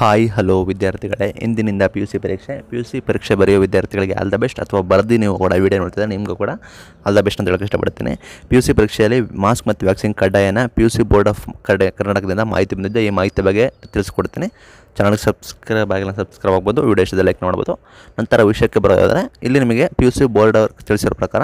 hi hello ವಿದ್ಯಾರ್ಥಿಗಳೇ ಇಂದಿನಿಂದ P U C ಪರೀಕ್ಷೆ ಪಿ ಯು ಸಿ ಪರೀಕ್ಷೆ ಬರೆಯೋ ವಿದ್ಯಾರ್ಥಿಗಳಿಗೆ ಆಲ್ ದ ಬೆಸ್ಟ್ ಅಥವಾ ಬರೆದಿ ನೀವು ಕೂಡ ವೀಡಿಯೋ ನೋಡ್ತಿದ್ರೆ ನಿಮಗೂ ಕೂಡ ಆಲ್ ದ ಬೆಸ್ಟ್ ಅಂತ ಹೇಳೋಕ್ಕೆ ಇಷ್ಟಪಡ್ತೀನಿ ಪಿ ಯು ಸಿ ಪರೀಕ್ಷೆಯಲ್ಲಿ ಮಾಸ್ಕ್ ಮತ್ತು ವ್ಯಾಕ್ಸಿನ್ ಕಡ್ಡಾಯನ P U C board of ಕಡೆ ಕರ್ನಾಟಕದಿಂದ ಮಾಹಿತಿ ಬಂದಿದ್ದು ಈ ಮಾಹಿತಿ ಬಗ್ಗೆ ತಿಳಿಸ್ಕೊಡ್ತೀನಿ ಚಾನಲ್ಗೆ ಸಬ್ಸ್ಕ್ರೈಬ್ ಆಗಿಲ್ಲ ಸಬ್ಸ್ಕ್ರೈಬ್ ಆಗ್ಬೋದು ವಿಡಿಯೋ ಇಷ್ಟದ ಲೈಕ್ ನೋಡ್ಬೋದು ನಂತರ ವಿಷಯಕ್ಕೆ ಬರೋದಾದರೆ ಇಲ್ಲಿ ನಿಮಗೆ ಪಿ ಯು ಸಿ ಬೋರ್ಡ್ ತಿಳಿಸಿರೋ ಪ್ರಕಾರ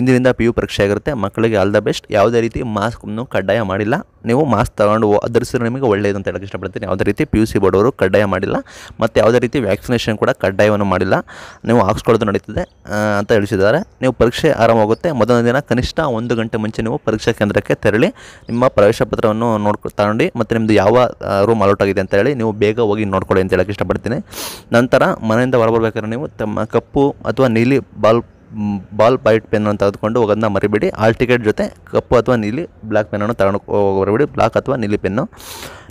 ಇಂದಿನಿಂದ ಪಿ ಯು ಪರೀಕ್ಷೆ ಆಗಿರುತ್ತೆ ಮಕ್ಕಳಿಗೆ ಆಲ್ ದ ಬೆಸ್ಟ್ ಯಾವುದೇ ರೀತಿ ಮಾಸ್ಕ್ನು ಕಡ್ಡಾಯ ಮಾಡಿಲ್ಲ ನೀವು ಮಾಸ್ಕ್ ತಗೊಂಡು ಅದರಿಸಿದ್ರೆ ನಿಮಗೆ ಒಳ್ಳೆಯದು ಅಂತ ಹೇಳಕ್ಕೆ ಇಷ್ಟಪಡ್ತೀನಿ ಯಾವುದೇ ರೀತಿ ಪಿ ಯು ಸಿ ಬೋರ್ಡ್ ಅವರು ಕಡ್ಡಾಯ ಮಾಡಿಲ್ಲ ಮತ್ತು ಯಾವುದೇ ರೀತಿ ವ್ಯಾಕ್ಸಿನೇಷನ್ ಕೂಡ ಕಡ್ಡಾಯವನ್ನು ಮಾಡಿಲ್ಲ ನೀವು ಹಾಕ್ಸ್ಕೊಳ್ಳೋದು ನಡೀತದೆ ಅಂತ ತಿಳಿಸಿದ್ದಾರೆ ನೀವು ಪರೀಕ್ಷೆ ಆರಂಭವಾಗುತ್ತೆ ಮೊದಲನೇ ದಿನ ಕನಿಷ್ಠ ಒಂದು ಗಂಟೆ ಮುಂಚೆ ನೀವು ಪರೀಕ್ಷಾ ಕೇಂದ್ರಕ್ಕೆ ತೆರಳಿ ನಿಮ್ಮ ಪ್ರವೇಶ ಪತ್ರವನ್ನು ನೋಡ್ಕೊ ತಗೊಂಡು ಮತ್ತು ನಿಮ್ಮದು ಯಾವ ರೂಮ್ ಅಲೌಟ್ ಆಗಿದೆ ಅಂತ ಹೇಳಿ ನೀವು ಬೇಗ ಹೋಗಿ ನೋಡ್ಕೊಳ್ಳಿ ಅಂತ ಹೇಳಕ್ಕೆ ಇಷ್ಟಪಡ್ತೀನಿ ನಂತರ ಮನೆಯಿಂದ ಹೊರಬರ್ಬೇಕಾದ್ರೆ ನೀವು ತಮ್ಮ ಕಪ್ಪು ಅಥವಾ ನೀಲಿ ಬಾಲ್ ಬಾಲ್ ವೈಟ್ ಪೆನ್ನನ್ನು ತೆಗೆದುಕೊಂಡು ಹೋಗೋದನ್ನ ಮರಿಬೇಡಿ ಆಲ್ ಟಿಕೆಟ್ ಜೊತೆ ಕಪ್ಪು ಅಥವಾ ನೀಲಿ ಬ್ಲ್ಯಾಕ್ ಪೆನ್ನನ್ನು ತಗೊಂಡು ಬರಬೇಡಿ ಬ್ಲ್ಯಾಕ್ ಅಥವಾ ನೀಲಿ ಪೆನ್ನು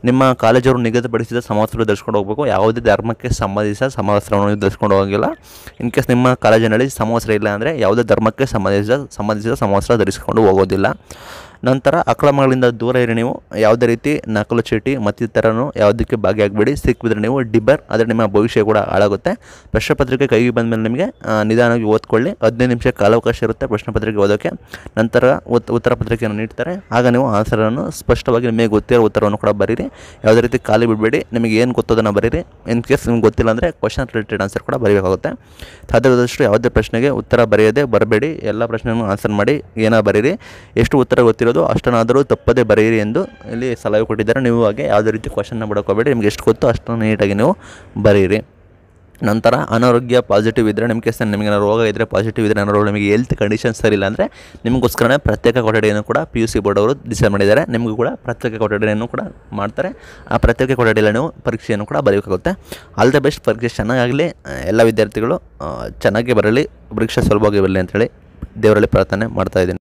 ನಿಮ್ಮ ಕಾಲೇಜವರು ನಿಗದಿಪಡಿಸಿದ ಸಮವಸ್ತ್ರ ಧರಿಸ್ಕೊಂಡು ಹೋಗಬೇಕು ಯಾವುದೇ ಧರ್ಮಕ್ಕೆ ಸಂಬಂಧಿಸಿದ ಸಮವಸ್ತ್ರವನ್ನು ಧರಿಸ್ಕೊಂಡು ಹೋಗಿಲ್ಲ ಇನ್ ಕೇಸ್ ನಿಮ್ಮ ಕಾಲೇಜಿನಲ್ಲಿ ಸಮವಸ್ತ್ರ ಇಲ್ಲ ಅಂದರೆ ಯಾವುದೇ ಧರ್ಮಕ್ಕೆ ಸಂಬಂಧಿಸಿದ ಸಂಬಂಧಿಸಿದ ಸಮವಸ್ತ್ರ ಧರಿಸಿಕೊಂಡು ಹೋಗೋದಿಲ್ಲ ನಂತರ ಅಕ್ರಮಗಳಿಂದ ದೂರ ಇರಿ ನೀವು ಯಾವುದೇ ರೀತಿ ನಕಲು ಚೀಟಿ ಮತ್ತಿತರನು ಯಾವುದಕ್ಕೆ ಭಾಗಿಯಾಗಬೇಡಿ ಸಿಕ್ಕಿದ್ರೆ ನೀವು ಡಿಬ್ಬರ್ ಆದರೆ ನಿಮ್ಮ ಭವಿಷ್ಯ ಕೂಡ ಹಾಳಾಗುತ್ತೆ ಪ್ರಶ್ನೆ ಪತ್ರಿಕೆ ಕೈಗೆ ಬಂದ ಮೇಲೆ ನಿಮಗೆ ನಿಧಾನವಾಗಿ ಓದ್ಕೊಳ್ಳಿ ಹದಿನೈದು ನಿಮಿಷ ಕಾಲಾವಕಾಶ ಇರುತ್ತೆ ಪ್ರಶ್ನೆ ಪತ್ರಿಕೆ ಓದೋಕ್ಕೆ ನಂತರ ಉತ್ತರ ಪತ್ರಿಕೆಯನ್ನು ನೀಡ್ತಾರೆ ಆಗ ನೀವು ಆನ್ಸರನ್ನು ಸ್ಪಷ್ಟವಾಗಿ ನಿಮಗೆ ಗೊತ್ತಿರೋ ಉತ್ತರವನ್ನು ಕೂಡ ಬರೀರಿ ಯಾವುದೇ ರೀತಿ ಖಾಲಿ ಬಿಡಬೇಡಿ ನಿಮಗೆ ಏನು ಗೊತ್ತೋದನ್ನು ಬರೀರಿ ಇನ್ ಕೇಸ್ ನಿಮ್ಗೆ ಗೊತ್ತಿಲ್ಲ ಅಂದರೆ ಕ್ವಶನ್ ರಿಲೇಟೆಡ್ ಆನ್ಸರ್ ಕೂಡ ಬರೀಬೇಕಾಗುತ್ತೆ ಸಾಧ್ಯವಾದಷ್ಟು ಯಾವುದೇ ಪ್ರಶ್ನೆಗೆ ಉತ್ತರ ಬರೆಯದೆ ಬರಬೇಡಿ ಎಲ್ಲ ಪ್ರಶ್ನೆಯನ್ನು ಆನ್ಸರ್ ಮಾಡಿ ಏನೋ ಬರೀರಿ ಎಷ್ಟು ಉತ್ತರ ಗೊತ್ತಿಲ್ಲ ಗೊತ್ತಿರೋದು ಅಷ್ಟನ್ನಾದರೂ ತಪ್ಪದೆ ಬರೆಯಿರಿ ಎಂದು ಇಲ್ಲಿ ಸಲಹೆ ಕೊಟ್ಟಿದ್ದಾರೆ ನೀವು ಹಾಗೆ ಯಾವುದೇ ರೀತಿ ಕ್ವಶನ್ನ ಬಿಡೋಕೋಬೇಡಿ ನಿಮ್ಗೆ ಎಷ್ಟು ಗೊತ್ತೋ ಅಷ್ಟು ನೀಟಾಗಿ ನೀವು ಬರೀರಿ ನಂತರ ಅನಾರೋಗ್ಯ ಪಾಸಿಟಿವ್ ಇದ್ದರೆ ನಿಮಗೆ ಸರ್ ನಿಮಗೆ ರೋಗ ಇದ್ದರೆ ಪಾಸಿಟಿವ್ ಇದ್ದರೆ ಅನಾರೋಗ್ಯ ನಿಮಗೆ ಹೆಲ್ತ್ ಕಂಡೀಷನ್ ಸರಿ ಇಲ್ಲ ಅಂದರೆ ನಿಮಗೋಸ್ಕರನೇ ಪ್ರತ್ಯೇಕ ಕೊಠಡಿಯನ್ನು ಕೂಡ ಪಿ ಯು ಸಿ ಬೋರ್ಡ್ ಅವರು ಡಿಸೈಡ್ ಮಾಡಿದ್ದಾರೆ ನಿಮಗೂ ಕೂಡ ಪ್ರತ್ಯೇಕ ಕೊಠಡಿಯನ್ನು ಕೂಡ ಮಾಡ್ತಾರೆ ಆ ಪ್ರತ್ಯೇಕ ಕೊಠಡಿಯಲ್ಲಿ ನೀವು ಪರೀಕ್ಷೆಯನ್ನು ಕೂಡ ಬರೆಯೋಕ್ಕಾಗುತ್ತೆ ಆಲ್ ದ ಬೆಸ್ಟ್ ಪರೀಕ್ಷೆ ಚೆನ್ನಾಗಾಗಲಿ ಎಲ್ಲ ವಿದ್ಯಾರ್ಥಿಗಳು ಚೆನ್ನಾಗಿ ಬರಲಿ ಪರೀಕ್ಷೆ ಸುಲಭವಾಗಿ ಬರಲಿ ಹೇಳಿ ದೇವರಲ್ಲಿ ಪ್ರಾರ್ಥನೆ ಮಾಡ್ತಾ ಇದ್ದೀನಿ